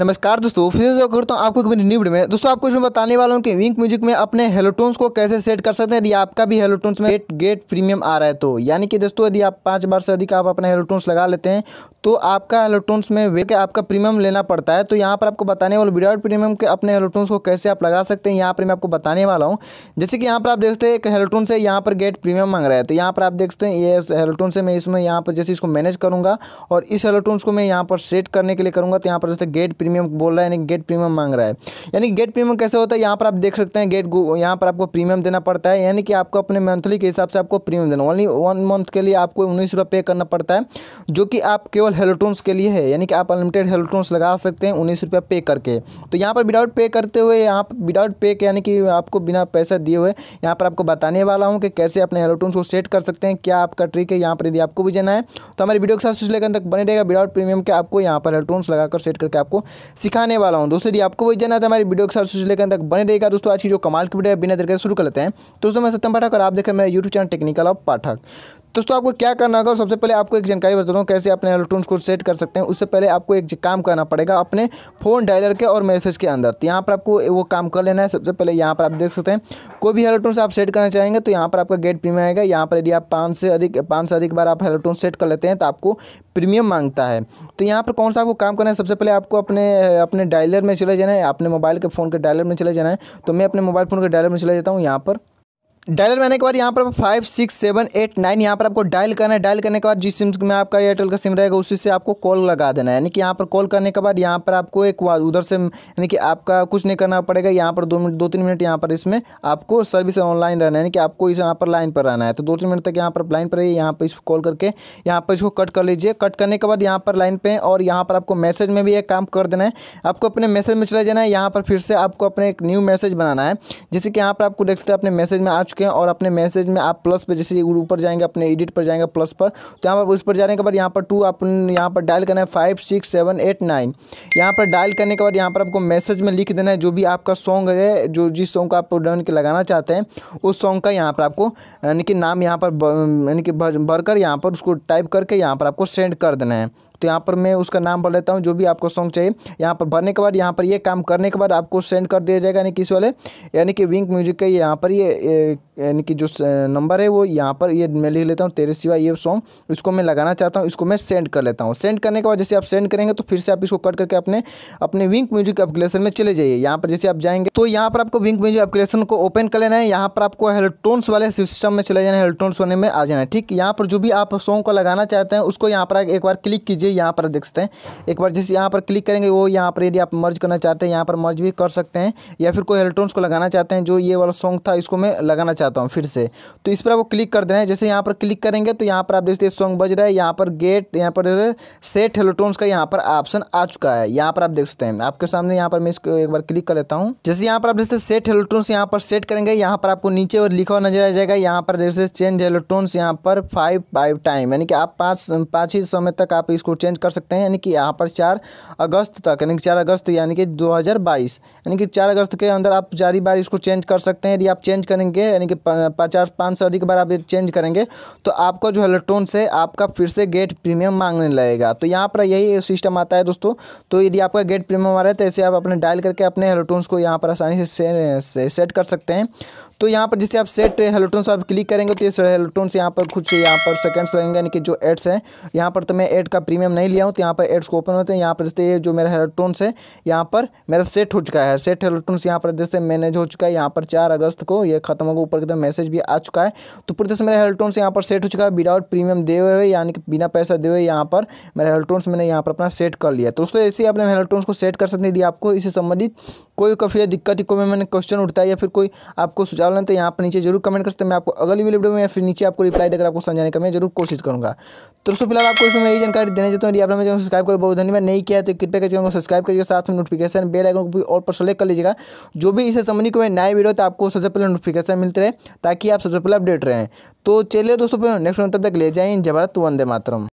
नमस्कार दोस्तों फिर से करता हूँ आपको एक मेरी न्यू में दोस्तों आपको इसमें बताने वाला हूँ कि विंक म्यूजिक में अपने हेलोटोन्स को कैसे सेट कर सकते हैं यदि आपका भी हेलोटोन्स में गेट, गेट प्रीमियम आ रहा है तो यानी कि दोस्तों यदि आप पाँच बार से अधिक आप अपने हेलोटोन्स लगा लेते हैं तो आपका हेलोटोन्स में वे आपका प्रीमियम लेना पड़ता है तो यहाँ पर आपको बताने वाला विदाउट प्रीमियम के अपने हेलोटोन्स को कैसे आप लगा सकते हैं यहाँ पर मैं आपको बताने वाला हूँ जैसे कि यहाँ पर आप देखते हैं एक हेलोटोन्स है यहाँ पर गेट प्रीमियम मांग रहा है तो यहाँ पर आप देखते हैं ये हेलोटोन से मैं इसमें यहाँ पर जैसे इसको मैनेज करूँगा और इस हेलोटोन्स को मैं यहाँ पर सेट करने के लिए करूँगा तो यहाँ पर जैसे गेट प्रीमियम बोल रहा है यानी गेट प्रीमियम मांग रहा है यानी गेट प्रीमियम कैसे होता है यहाँ पर आप देख सकते हैं गेट यहाँ पर आपको प्रीमियम देना पड़ता है यानी कि आपको अपने मंथली के हिसाब से आपको प्रीमियम देना ओनली वन मंथ के लिए आपको उन्नीस रुपये पे करना पड़ता है जो कि आप केवल हेलोट्रॉन्स के लिए है यानी कि आप अनलिमिटेड हेलोट्रॉन्स लगा सकते हैं उन्नीस रुपये पे करके तो यहाँ पर विदाउट पे करते हुए यहाँ पर विदाउट पे यानी कि आपको बिना पैसा दिए हुए यहाँ पर आपको बताने वाला हूँ कि कैसे अपने हेलोट्रोन्स को सेट कर सकते हैं क्या आपका ट्रिक है यहाँ पर यदि आपको भी जाना है तो हमारी वीडियो के साथ लेकर तक बने रहेगा विदाउट प्रीमियम के आपको यहाँ पर हेलोट्रॉन्स लगाकर सेट करके आपको सिखाने वाला हूँ दोस्तों यदि आपको वही जाना था हमारी वीडियो के साथ लेकर तक बने रहेगा दोस्तों आज की जो कमाल की वीडियो है बिना देर शुरू कर लेते हैं तो दोस्तों मैं सत्यम पाठक और आप देखें मेरा YouTube channel technical of Pathak दोस्तों आपको क्या करना होगा सबसे पहले आपको एक जानकारी बता दूँ कैसे अपने इलेक्ट्रॉन्स को सेट कर सकते हैं उससे पहले आपको एक काम करना पड़ेगा अपने फ़ोन डायलर के और मैसेज के अंदर तो यहाँ पर आपको वो काम कर लेना है सबसे पहले यहाँ पर आप देख सकते हैं कोई भी इलेक्ट्रॉन्स आप सेट करना चाहेंगे तो यहाँ पर आपका गेट प्रीमियम आएगा यहाँ पर यदि आप पाँच से अधिक पाँच से अधिक बार आप इलेक्ट्रॉन सेट कर लेते हैं तो आपको प्रीमियम मांगता है तो यहाँ पर कौन सा आपको काम करना है सबसे पहले आपको अपने अपने डायलर में चले जाना है अपने मोबाइल के फ़ोन के डायलर में चले जाना है तो मैं अपने मोबाइल फ़ोन के डायलर में चले जाता हूँ यहाँ पर डायल मैंने के बाद यहाँ पर five six seven eight nine यहाँ पर आपको डायल करना है डायल करने के बाद जिस सिम में आपका एयरटेल का सिम रहेगा उसी से आपको कॉल लगा देना है यानी कि यहाँ पर कॉल करने के बाद यहाँ पर आपको एक उधर से यानी कि आपका कुछ नहीं करना पड़ेगा यहाँ पर दो मिनट दो तीन मिनट यहाँ पर इसमें आपको सर्विस ऑनलाइन रहना है यानी कि आपको इस यहाँ पर लाइन पर रहना है तो दो तीन मिनट तक यहाँ पर लाइन पर रहिए यहाँ पर इसको कॉल करके यहाँ पर इसको कट कर लीजिए कट करने के बाद यहाँ पर लाइन पर और यहाँ पर आपको मैसेज में भी एक काम कर देना है आपको अपने मैसेज में चले जाना है यहाँ पर फिर से आपको अपने एक न्यू मैसेज बनाना है जैसे कि यहाँ पर आपको देख सकते हैं अपने मैसेज में आ चुके सकते हैं और अपने मैसेज में आप प्लस पर जैसे ऊपर जाएंगे अपने एडिट पर जाएंगे प्लस पर तो यहाँ पर उस पर जाने के बाद यहाँ पर टू आप यहाँ पर डायल करना है five six seven eight nine यहाँ पर डायल करने के बाद यहाँ पर आपको मैसेज में लिख देना है जो भी आपका सॉन्ग है जो जिस सॉन्ग का आप डन के लगाना चाहते हैं उस सॉन्ग का यहाँ पर आपको यानी कि नाम यहाँ पर यानी कि भरकर यहाँ पर उसको टाइप करके यहाँ पर आपको सेंड कर देना है तो यहाँ पर मैं उसका नाम भर लेता हूँ जो भी आपको सॉन्ग चाहिए यहाँ पर भरने के बाद यहाँ पर ये यह काम करने के बाद आपको सेंड कर दिया जाएगा यानी कि इस वाले यानी कि विंक म्यूजिक ये यहाँ पर ये यानी कि जो नंबर है वो यहाँ पर ये मैं लिख लेता हूँ तेरे सिवा ये सॉन्ग इसको मैं लगाना चाहता हूँ इसको मैं सेंड कर लेता हूँ सेंड करने के बाद जैसे आप सेंड करेंगे तो फिर से आप इसको कट करके अपने अपने विंक म्यूजिक एप्लीकेशन में चले जाइए यहाँ पर जैसे आप जाएंगे तो यहाँ पर आपको विंक म्यूजिक एप्लीकेशन को ओपन कर लेना है यहाँ पर आपको हेल्टोन्स वाले सिस्टम में चले जाना है हेल्टोन्स वाले में आ जाना है ठीक यहाँ पर जो भी आप सॉन्ग को लगाना चाहते हैं उसको यहाँ पर एक बार क्लिक कीजिए यहाँ पर देख सकते हैं एक बार जैसे यहाँ पर क्लिक करेंगे वो यहाँ पर यदि आप मर्ज करना चाहते हैं यहाँ पर मर्ज भी कर सकते हैं या फिर कोई हेल्टोन्स को लगाना चाहते हैं जो ये वाला सॉन्ग था इसको मैं लगाना चाहता बताता हूँ फिर से तो इस पर आपको क्लिक कर देना है जैसे यहाँ पर क्लिक करेंगे तो यहाँ पर आप देखते हैं सॉन्ग बज रहा है यहाँ पर गेट यहाँ पर सेट हेलोटोन्स का यहाँ पर ऑप्शन आ चुका है यहाँ पर आप देख सकते हैं आपके सामने यहाँ पर मैं इसको एक बार क्लिक कर लेता हूँ जैसे यहाँ पर आप देखते सेट हेलोटोन्स यहाँ पर सेट करेंगे यहाँ पर आपको नीचे और लिखा हुआ नजर आ जाएगा यहाँ पर जैसे चेंज हेलोटोन्स यहाँ पर फाइव फाइव टाइम यानी कि आप पाँच पाँच ही समय तक आप इसको चेंज कर सकते हैं यानी कि यहाँ पर चार अगस्त तक यानी कि चार अगस्त यानी कि दो यानी कि चार अगस्त के अंदर आप जारी बार इसको चेंज कर सकते हैं यदि आप चेंज करेंगे यानी कि पचास पाँच सौ अधिक बार आप चेंज करेंगे तो आपको जो इलेक्ट्रॉन से आपका फिर से गेट प्रीमियम मांगने लगेगा तो यहाँ पर यही सिस्टम आता है दोस्तों तो यदि आपका गेट प्रीमियम आ रहा है तो ऐसे आप अपने डायल करके अपने हेलोटोन्स को यहाँ पर आसानी से, से, से सेट कर सकते हैं तो यहाँ पर जैसे आप सेट हेलोटोन्स आप क्लिक करेंगे तो ये हेलोटोन्स यहाँ पर कुछ यहाँ पर सेकंड्स लगेंगे यानी कि जो एड्स हैं यहाँ पर तो मैं एड का प्रीमियम नहीं लिया हूँ तो यहाँ पर एड्स को ओपन होते हैं यहाँ पर जैसे जो मेरा हेलोटोन्स है यहाँ पर मेरा सेट हो चुका है सेट हेलोटोन्स यहाँ पर जैसे मैनेज हो चुका है यहाँ पर चार अगस्त को ये खत्म होगा ऊपर नंबर का मैसेज भी आ चुका है तो पूरी तरह से मेरा हेल्टोन्स यहाँ पर सेट हो चुका है विदाउट प्रीमियम दे हुए यानी कि बिना पैसा दे हुए यहाँ पर मेरा हेल्टोन्स मैंने यहाँ पर अपना सेट कर लिया तो दोस्तों ऐसे ही अपने हेल्टोन्स को सेट कर सकते हैं यदि आपको इससे संबंधित कोई काफ़ी दिक्कत को मैंने क्वेश्चन उठता है या फिर कोई आपको सुझाव लेना तो यहाँ पर नीचे जरूर कमेंट कर सकते हैं मैं आपको अगली वीडियो में या फिर नीचे आपको रिप्लाई देकर आपको समझाने का मैं जरूर कोशिश करूँगा तो दोस्तों फिलहाल आपको इसमें यही जानकारी देने चाहता हूँ तो यदि आपने मेरे चैनल सब्सक्राइब करो बहुत धन्यवाद नहीं किया तो कृपया करके चैनल को सब्सक्राइब करिएगा साथ में नोटिफिकेशन बेल आइकन को भी और पर सेलेक्ट कर लीजिएगा जो भी इससे संबंधित कोई नए वीडियो तो आपको सबसे पहले नोटिफिकेशन मिलते रहे ताकि आप सबसे पहले अपडेट रहें तो चलिए दोस्तों नेक्स्ट तब तक ले जाए इन वंदे मातरम